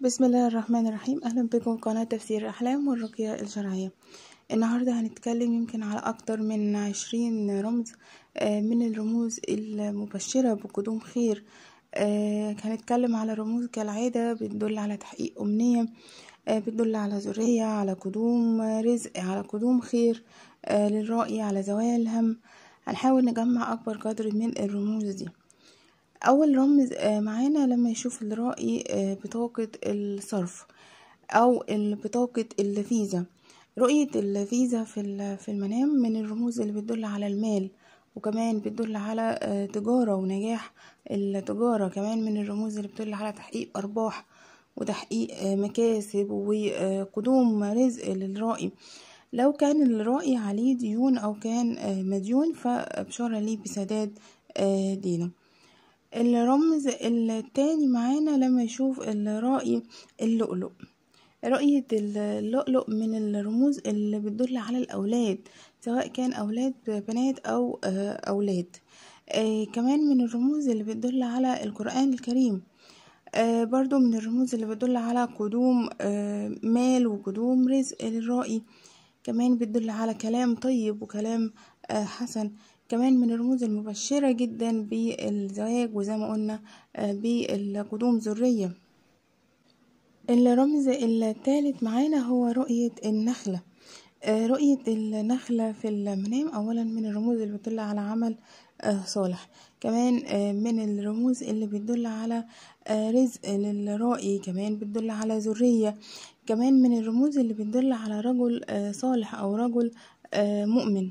بسم الله الرحمن الرحيم اهلا بكم في قناة تفسير الاحلام والرقية الشرعية النهاردة هنتكلم يمكن على اكتر من عشرين رمز آه، من الرموز المبشرة بقدوم خير آه، هنتكلم على رموز كالعادة بتدل على تحقيق امنية آه، بتدل على ذرية على قدوم رزق على قدوم خير للرأي على زوايا الهم هنحاول نجمع اكبر قدر من الرموز دي أول رمز آه، معانا لما يشوف الرائي آه، بطاقة الصرف أو بطاقة الفيزا رؤية الفيزا في المنام من الرموز اللي بتدل على المال وكمان بتدل على آه، تجارة ونجاح التجارة كمان من الرموز اللي بتدل على تحقيق أرباح وتحقيق مكاسب وقدوم رزق للرائي لو كان الرائي عليه ديون أو كان مديون فبشارة ليه بسداد دينه الرمز التاني معانا لما نشوف الرأي اللؤلؤ رؤية اللؤلؤ من الرموز اللي بتدل على الأولاد سواء كان أولاد بنات أو آه، أولاد آه، كمان من الرموز اللي بتدل على القرآن الكريم آه، برضو من الرموز اللي بتدل على قدوم مال وقدوم رزق للرائي كمان بتدل على كلام طيب وكلام حسن كمان من الرموز المبشرة جدا بالزواج وزي ما قلنا آه، بالقدوم ذرية الرمز الثالث معانا هو رؤية النخلة آه، رؤية النخلة في المنام أولا من الرموز اللي بتدل على عمل آه، صالح كمان من الرموز اللي بتدل على رزق للرائي كمان بتدل على ذرية كمان من الرموز اللي بتدل على رجل صالح أو رجل مؤمن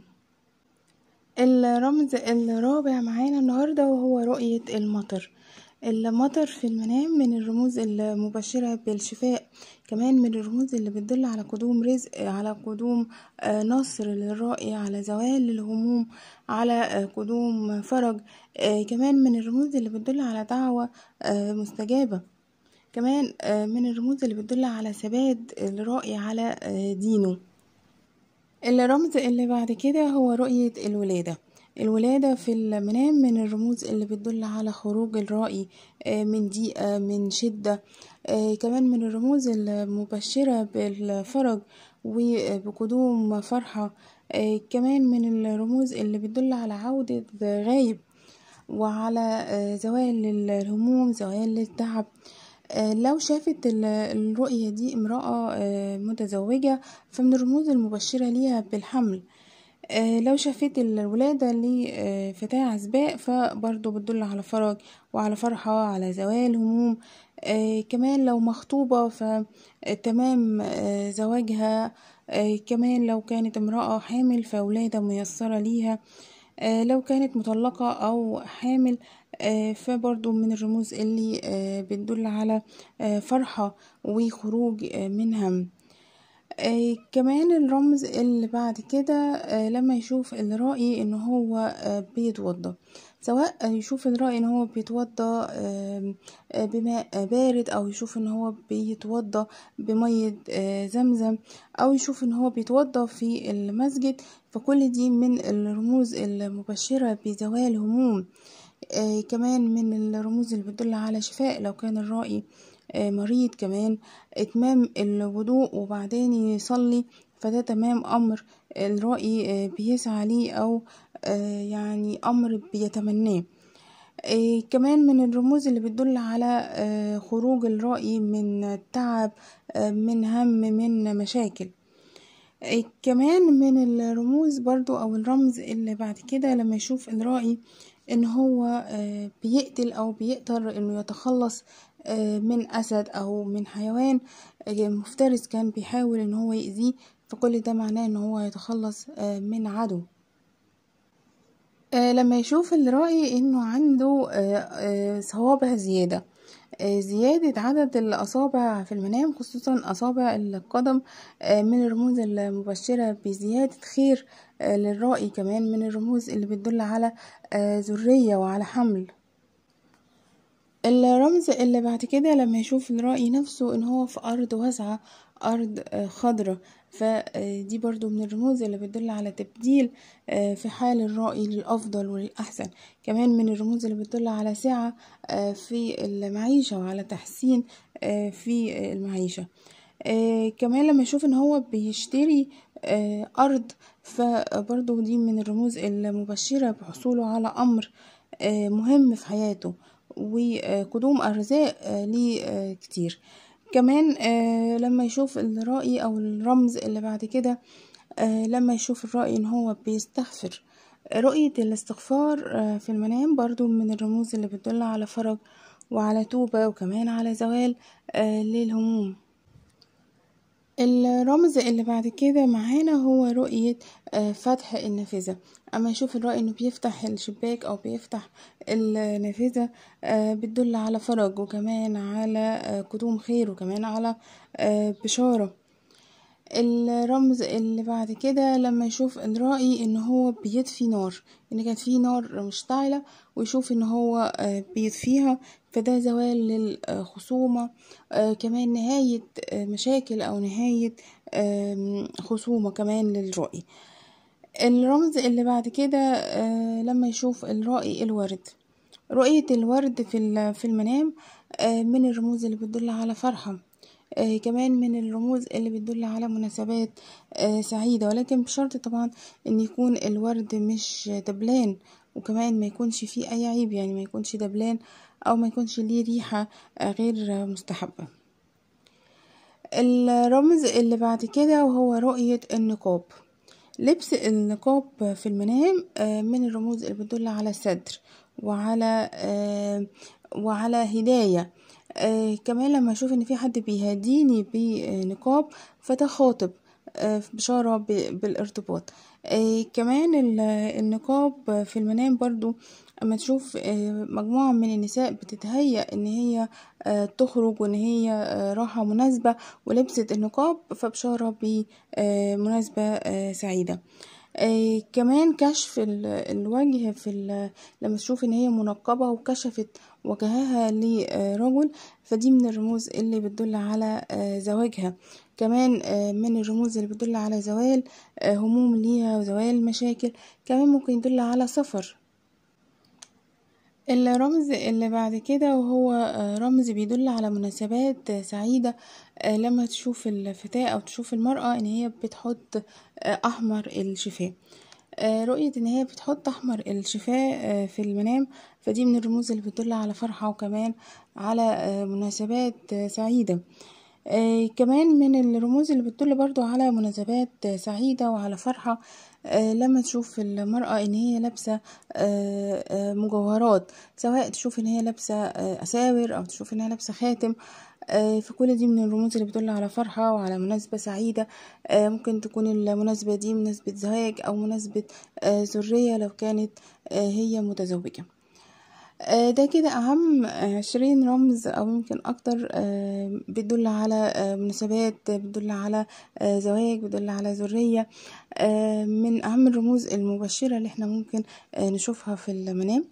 الرمز الرابع معانا النهاردة وهو رؤية المطر المطر في المنام من الرموز المبشرة بالشفاء كمان من الرموز اللي بتدل على قدوم رزق على قدوم آه، نصر للرائي على زوال للهموم على آه، قدوم فرج آه، كمان من الرموز اللي بتدل على دعوة مستجابة كمان من الرموز اللي بتدل على ثبات الرائي على دينه الرمز اللي بعد كده هو رؤية الولادة الولادة في المنام من الرموز اللي بتدل على خروج الرائي آه، من ضيقة من شدة آه، كمان من الرموز المبشرة بالفرج وبقدوم فرحة آه، كمان من الرموز اللي بتدل على عودة غايب وعلى زوال الهموم زوال التعب آه، لو شافت الرؤية دي امرأة آه، متزوجة فمن الرموز المبشرة ليها بالحمل آه، لو شافت الولادة لفتاة عزباء فبرضو بتدل على فرج وعلى فرحة على زوال هموم كمان لو مخطوبة فتمام زواجها كمان لو كانت امرأة حامل فولادة ميسرة ليها آه، لو كانت مطلقة أو حامل آه، فبرضو من الرموز اللي آه، بتدل على فرحة وخروج منها كمان الرمز اللي بعد كده لما يشوف الرأي ان هو بيتوضى سواء يشوف الرأي ان هو بيتوضى بماء بارد او يشوف ان هو بيتوضى بمية زمزم او يشوف ان هو بيتوضى في المسجد فكل دي من الرموز المبشرة بزوال هموم آه كمان من الرموز اللي بتدل على شفاء لو كان الرائي آه مريض كمان اتمام الوضوء وبعدين يصلي فده تمام امر الرائي آه بيسعى ليه او آه، يعني امر بيتمناه آه كمان من الرموز اللي بتدل على آه خروج الرأي من تعب آه من هم من مشاكل إيه، كمان من الرموز برضو او الرمز اللي بعد كده لما يشوف الرائي ان هو آه، بيقتل او بيقدر انه يتخلص آه، من اسد او من حيوان آه، مفترس كان بيحاول ان هو يأذيه فكل ده معناه ان هو يتخلص من عدو لما يشوف الرائي انه عنده صوابع زيادة آه، زيادة عدد الأصابع في المنام خصوصا أصابع القدم آه، من الرموز المبشرة بزيادة خير آه، للرائي كمان من الرموز اللي بتدل على ذرية وعلى حمل الرمز اللي بعد كده لما يشوف الرأي نفسه ان هو في ارض واسعة ارض آه، خضرة فدي آه، برضو من الرموز اللي بتدل على تبديل آه، في حال الرأي للأفضل وللأحسن كمان من الرموز اللي بتدل على سعة في المعيشة وعلى تحسين في المعيشة كمان لما يشوف ان هو بيشتري أرض فبرضو دي من الرموز المبشرة بحصوله على أمر مهم في حياته وقدوم أرزاق آه، ليه آه، كتير كمان آه، لما يشوف الرأي أو الرمز اللي بعد كده لما يشوف الرأي إن هو بيستغفر رؤية الاستغفار في المنام برضو من الرموز اللي بتدل على فرج وعلى توبة وكمان على زوال للهموم الرمز اللي بعد كده معانا هو رؤية آه، فتح النافذة اما نشوف الرأي انه بيفتح الشباك او بيفتح النافذة آه، بتدل على فرج وكمان على آه، قدوم خير وكمان على بشارة الرمز اللي بعد كده لما يشوف الرائي ان هو بيطفي نار ان كان في نار مشتعلة ويشوف ان هو آه، بيطفيها فده زوال للخصومة آه، كمان نهاية آه، مشاكل او نهاية خصومة كمان للرائي الرمز اللي بعد كده لما يشوف الرائي الورد رؤية الورد في المنام من الرموز اللي بتدل على فرحة آه كمان من الرموز اللي بتدل على مناسبات آه سعيدة ولكن بشرط طبعا ان يكون الورد مش دبلان وكمان ما يكونش فيه اي عيب يعني ما يكونش دبلان او ما يكونش ليه ريحة آه غير مستحبة الرمز اللي بعد كده وهو رؤية النقاب لبس النقاب في المنام آه، من الرموز اللي بتدل على الستر وعلى آه، وعلى هداية آه كمان لما اشوف ان في حد بيهديني بنقاب فده خاطب آه بشارة بالارتباط آه كمان النقاب في المنام برضو اما تشوف آه، مجموعة من النساء بتتهيأ ان هي آه، تخرج وان هي آه، راحة مناسبة ولبست النقاب فبشارة بمناسبة سعيدة آه، كمان كشف الوجه في لما تشوف ان هي منقبة وكشفت وجهها لرجل فدي من الرموز اللي بتدل على آه، زواجها كمان آه، من الرموز اللي بتدل على زوال هموم ليها وزوال مشاكل كمان ممكن يدل على سفر الرمز اللي بعد كده وهو رمز بيدل على مناسبات سعيدة آه، لما تشوف الفتاة أو تشوف المرأة إن هي بتحط آه، أحمر الشفاه آه، رؤية إن هي بتحط أحمر الشفاه في المنام فدي من الرموز اللي بتدل على فرحة وكمان على مناسبات سعيدة آه، كمان من الرموز اللي بتدل برضو على مناسبات سعيدة وعلى فرحة آه، لما تشوف المرأة ان هي لابسة آه، مجوهرات سواء تشوف ان هي لابسة اساور او تشوف ان هي لابسة خاتم فكل دي من الرموز اللي بتدل على فرحة وعلى مناسبة سعيدة ممكن تكون المناسبة دي مناسبة زواج أو مناسبة ذرية لو كانت هي متزوجة آه، ده كده أهم آه، عشرين رمز أو يمكن أكتر آه، بيدل على مناسبات بيدل على زواج بيدل على ذرية من أهم الرموز المبشرة اللي احنا ممكن نشوفها في المنام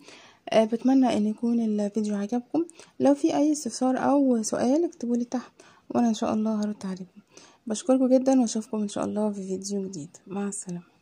بتمنى ان يكون الفيديو عجبكم لو في اي استفسار او سؤال اكتبوا لي تحت وانا ان شاء الله هرد عليكم بشكركم جدا واشوفكم ان شاء الله في فيديو جديد مع السلامه